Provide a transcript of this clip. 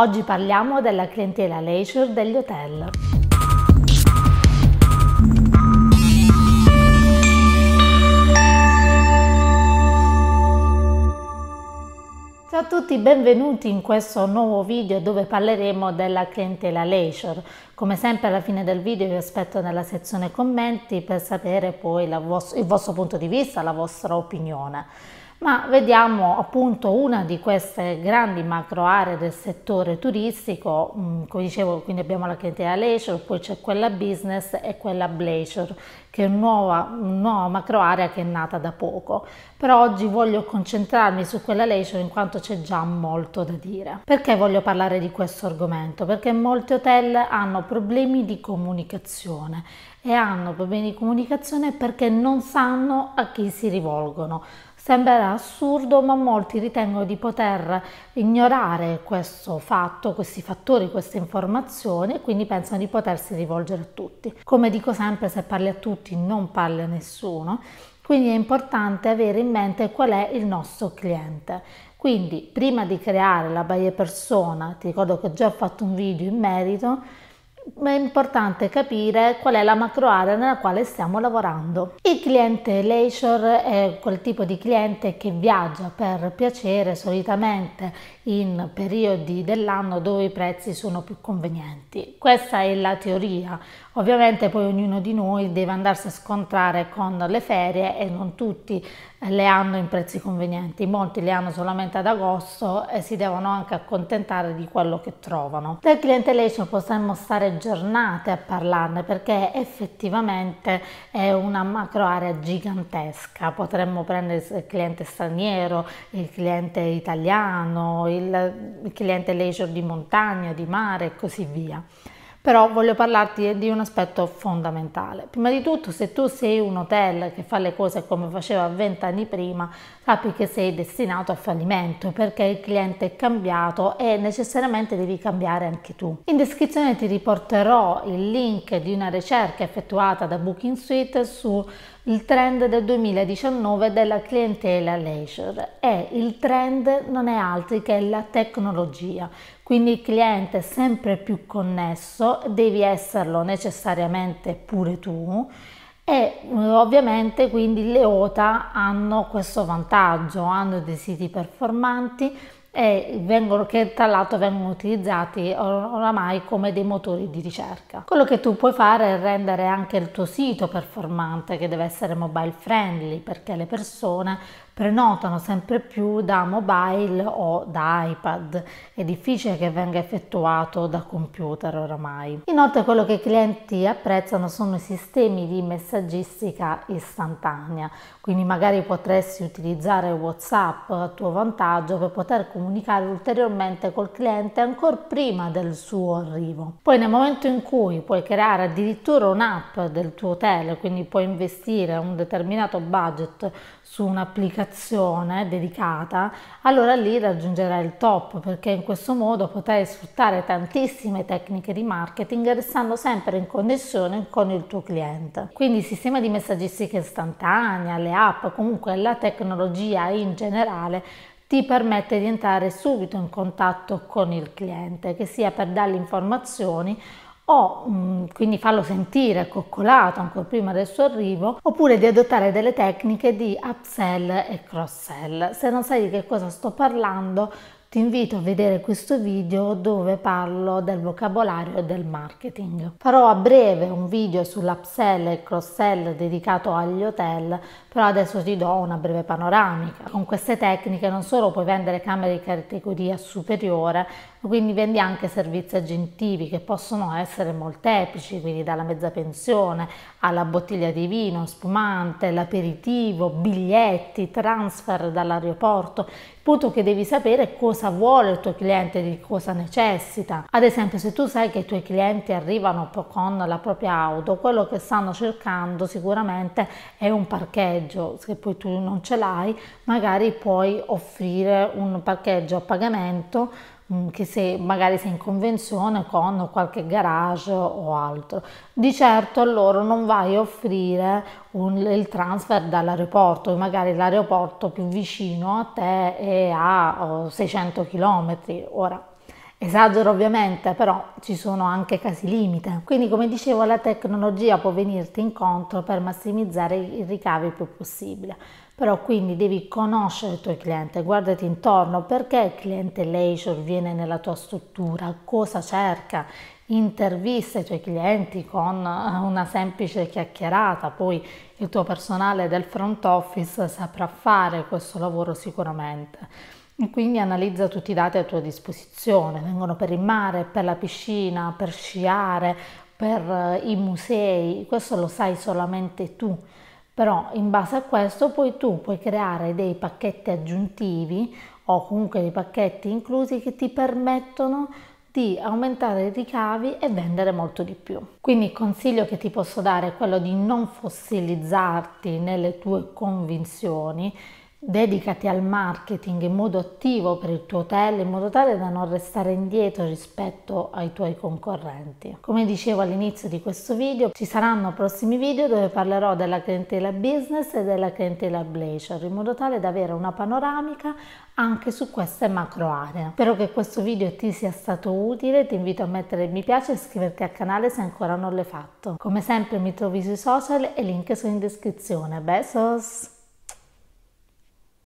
Oggi parliamo della clientela leisure degli hotel. Ciao a tutti, benvenuti in questo nuovo video dove parleremo della clientela leisure. Come sempre alla fine del video vi aspetto nella sezione commenti per sapere poi vostro, il vostro punto di vista, la vostra opinione ma vediamo appunto una di queste grandi macro aree del settore turistico, mm, come dicevo quindi abbiamo la clientela leisure, poi c'è quella business e quella bleisure, che è una nuova, nuova macro area che è nata da poco, però oggi voglio concentrarmi su quella leisure in quanto c'è già molto da dire. Perché voglio parlare di questo argomento? Perché molti hotel hanno problemi di comunicazione e hanno problemi di comunicazione perché non sanno a chi si rivolgono Sembrerà assurdo, ma molti ritengono di poter ignorare questo fatto, questi fattori, queste informazioni e quindi pensano di potersi rivolgere a tutti. Come dico sempre, se parli a tutti non parli a nessuno, quindi è importante avere in mente qual è il nostro cliente. Quindi prima di creare la buyer persona, ti ricordo che ho già fatto un video in merito, è importante capire qual è la macro area nella quale stiamo lavorando. Il cliente leisure è quel tipo di cliente che viaggia per piacere solitamente in periodi dell'anno dove i prezzi sono più convenienti. Questa è la teoria. Ovviamente poi ognuno di noi deve andarsi a scontrare con le ferie e non tutti eh, le hanno in prezzi convenienti, molti le hanno solamente ad agosto e si devono anche accontentare di quello che trovano. Del cliente leisure possiamo stare giornate a parlarne perché effettivamente è una macro area gigantesca, potremmo prendere il cliente straniero, il cliente italiano, il cliente leisure di montagna, di mare e così via però voglio parlarti di un aspetto fondamentale. Prima di tutto, se tu sei un hotel che fa le cose come faceva vent'anni prima, sappi che sei destinato a fallimento perché il cliente è cambiato e necessariamente devi cambiare anche tu. In descrizione ti riporterò il link di una ricerca effettuata da Booking Suite su il trend del 2019 della clientela leisure e il trend non è altro che la tecnologia, quindi il cliente è sempre più connesso, devi esserlo necessariamente pure tu e eh, ovviamente quindi le OTA hanno questo vantaggio, hanno dei siti performanti, e vengono, che tra l'altro vengono utilizzati or- oramai come dei motori di ricerca. Quello che tu puoi fare è rendere anche il tuo sito performante, che deve essere mobile friendly, perché le persone prenotano sempre più da mobile o da iPad. È difficile che venga effettuato da computer oramai. Inoltre quello che i clienti apprezzano sono i sistemi di messaggistica istantanea, quindi magari potresti utilizzare WhatsApp a tuo vantaggio per poter comunicare ulteriormente col cliente ancora prima del suo arrivo. Poi nel momento in cui puoi creare addirittura un'app del tuo hotel, quindi puoi investire un determinato budget su un'applicazione meditazione dedicata, allora lì raggiungerai il top perché in questo modo potrai sfruttare tantissime tecniche di marketing restando sempre in connessione con il tuo cliente. Quindi il sistema di messaggistica istantanea, le app, comunque la tecnologia in generale ti permette di entrare subito in contatto con il cliente, che sia per dargli informazioni o mh, mm, quindi farlo sentire coccolato ancora prima del suo arrivo, oppure di adottare delle tecniche di upsell e cross-sell. Se non sai di che cosa sto parlando, ti invito a vedere questo video dove parlo del vocabolario del marketing. Farò a breve un video sull'upsell e cross-sell dedicato agli hotel, però adesso ti do una breve panoramica. Con queste tecniche non solo puoi vendere camere di categoria superiore, ma quindi vendi anche servizi aggiuntivi che possono essere molteplici, quindi dalla mezza pensione alla bottiglia di vino, spumante, l'aperitivo, biglietti, transfer dall'aeroporto. Il punto che devi sapere è cosa cosa vuole il tuo cliente, di cosa necessita. Ad esempio se tu sai che i tuoi clienti arrivano con la propria auto, quello che stanno cercando sicuramente è un parcheggio, se poi tu non ce l'hai magari puoi offrire un parcheggio a pagamento Mm, che se magari sei in convenzione con qualche garage o altro. Di certo loro non vai a offrire un, il transfer dall'aeroporto, magari l'aeroporto più vicino a te è a 600 km. Ora, esagero ovviamente, però ci sono anche casi limite. Quindi come dicevo la tecnologia può venirti incontro per massimizzare i ricavi il più possibile. Però quindi devi conoscere il tuo cliente, guardati intorno, perché il cliente leisure viene nella tua struttura, cosa cerca, intervista i tuoi clienti con eh, una semplice chiacchierata, poi il tuo personale del front office saprà fare questo lavoro sicuramente. quindi analizza tutti i dati a tua disposizione, vengono per il mare, per la piscina, per sciare, per eh, i musei, questo lo sai solamente tu. Però in base a questo poi tu puoi creare dei pacchetti aggiuntivi o comunque dei pacchetti inclusi che ti permettono di aumentare i ricavi e vendere molto di più. Quindi il consiglio che ti posso dare è quello di non fossilizzarti nelle tue convinzioni Dedicati al marketing in modo attivo per il tuo hotel in modo tale da non restare indietro rispetto ai tuoi concorrenti. Come dicevo all'inizio di questo video, ci saranno prossimi video dove parlerò della clientela business e della clientela blazer in modo tale da avere una panoramica anche su queste macro aree. Spero che questo video ti sia stato utile, ti invito a mettere mi piace e iscriverti al canale se ancora non l'hai fatto. Come sempre mi trovi sui social e link sono in descrizione. Besos!